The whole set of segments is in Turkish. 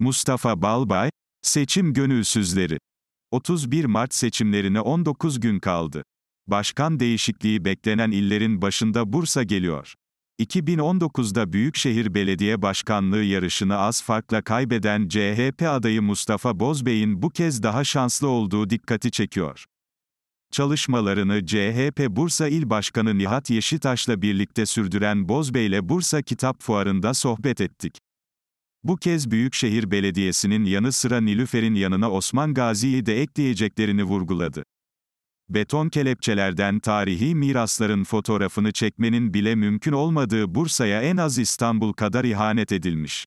Mustafa Balbay, seçim gönülsüzleri. 31 Mart seçimlerine 19 gün kaldı. Başkan değişikliği beklenen illerin başında Bursa geliyor. 2019'da Büyükşehir Belediye Başkanlığı yarışını az farkla kaybeden CHP adayı Mustafa Bozbey'in bu kez daha şanslı olduğu dikkati çekiyor. Çalışmalarını CHP Bursa İl Başkanı Nihat Yeşitaş'la birlikte sürdüren Bozbey'le Bursa Kitap Fuarı'nda sohbet ettik. Bu kez Büyükşehir Belediyesi'nin yanı sıra Nilüfer'in yanına Osman Gazi'yi de ekleyeceklerini vurguladı. Beton kelepçelerden tarihi mirasların fotoğrafını çekmenin bile mümkün olmadığı Bursa'ya en az İstanbul kadar ihanet edilmiş.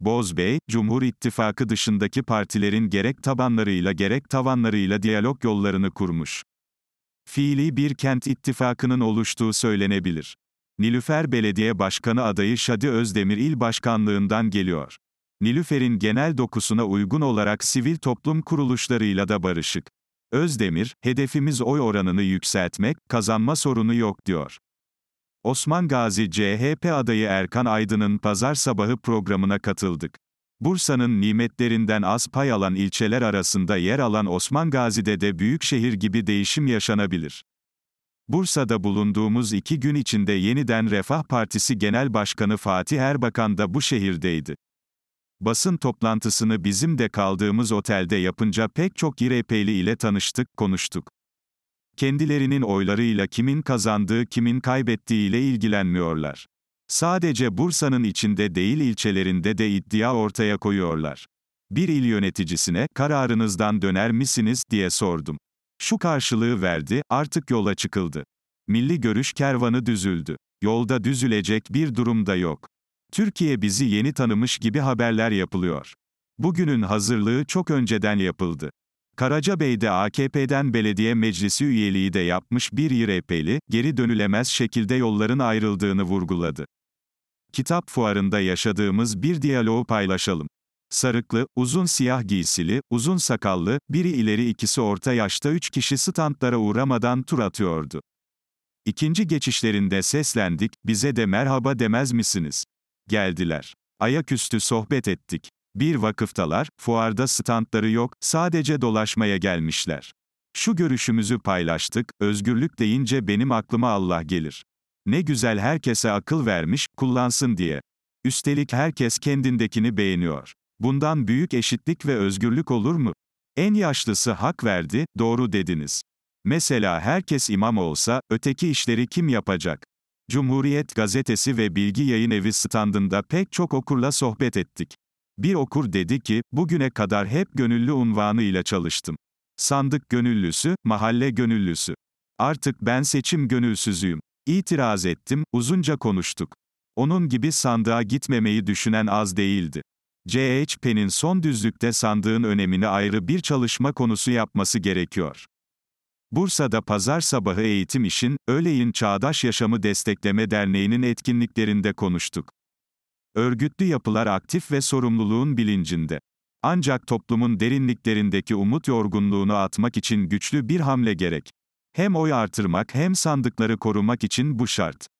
Bozbey, Cumhur İttifakı dışındaki partilerin gerek tabanlarıyla gerek tavanlarıyla diyalog yollarını kurmuş. Fiili bir kent ittifakının oluştuğu söylenebilir. Nilüfer Belediye Başkanı adayı Şadi Özdemir İl Başkanlığından geliyor. Nilüfer'in genel dokusuna uygun olarak sivil toplum kuruluşlarıyla da barışık. Özdemir, hedefimiz oy oranını yükseltmek, kazanma sorunu yok diyor. Osman Gazi CHP adayı Erkan Aydın'ın pazar sabahı programına katıldık. Bursa'nın nimetlerinden az pay alan ilçeler arasında yer alan Osman Gazi'de de büyük şehir gibi değişim yaşanabilir. Bursa'da bulunduğumuz iki gün içinde yeniden Refah Partisi Genel Başkanı Fatih Erbakan da bu şehirdeydi. Basın toplantısını bizim de kaldığımız otelde yapınca pek çok İRP'li ile tanıştık, konuştuk. Kendilerinin oylarıyla kimin kazandığı, kimin kaybettiği ile ilgilenmiyorlar. Sadece Bursa'nın içinde değil ilçelerinde de iddia ortaya koyuyorlar. Bir il yöneticisine, kararınızdan döner misiniz, diye sordum. Şu karşılığı verdi, artık yola çıkıldı. Milli görüş kervanı düzüldü. Yolda düzülecek bir durumda yok. Türkiye bizi yeni tanımış gibi haberler yapılıyor. Bugünün hazırlığı çok önceden yapıldı. Karacabey'de AKP'den belediye meclisi üyeliği de yapmış bir YRP'li, geri dönülemez şekilde yolların ayrıldığını vurguladı. Kitap fuarında yaşadığımız bir diyaloğu paylaşalım sarıklı, uzun siyah giysili, uzun sakallı, biri ileri ikisi orta yaşta üç kişi standlara uğramadan tur atıyordu. İkinci geçişlerinde seslendik, bize de merhaba demez misiniz? Geldiler. Ayaküstü sohbet ettik. Bir vakıftalar, fuarda standları yok, sadece dolaşmaya gelmişler. Şu görüşümüzü paylaştık, özgürlük deyince benim aklıma Allah gelir. Ne güzel herkese akıl vermiş, kullansın diye. Üstelik herkes kendindekini beğeniyor. Bundan büyük eşitlik ve özgürlük olur mu? En yaşlısı hak verdi, doğru dediniz. Mesela herkes imam olsa, öteki işleri kim yapacak? Cumhuriyet Gazetesi ve Bilgi Yayın Evi standında pek çok okurla sohbet ettik. Bir okur dedi ki, bugüne kadar hep gönüllü unvanı ile çalıştım. Sandık gönüllüsü, mahalle gönüllüsü. Artık ben seçim gönülsüzüyüm. İtiraz ettim, uzunca konuştuk. Onun gibi sandığa gitmemeyi düşünen az değildi. CHP'nin son düzlükte sandığın önemini ayrı bir çalışma konusu yapması gerekiyor. Bursa'da pazar sabahı Eğitim İş'in, Öğleyin Çağdaş Yaşamı Destekleme Derneği'nin etkinliklerinde konuştuk. Örgütlü yapılar aktif ve sorumluluğun bilincinde. Ancak toplumun derinliklerindeki umut yorgunluğunu atmak için güçlü bir hamle gerek. Hem oy artırmak hem sandıkları korumak için bu şart.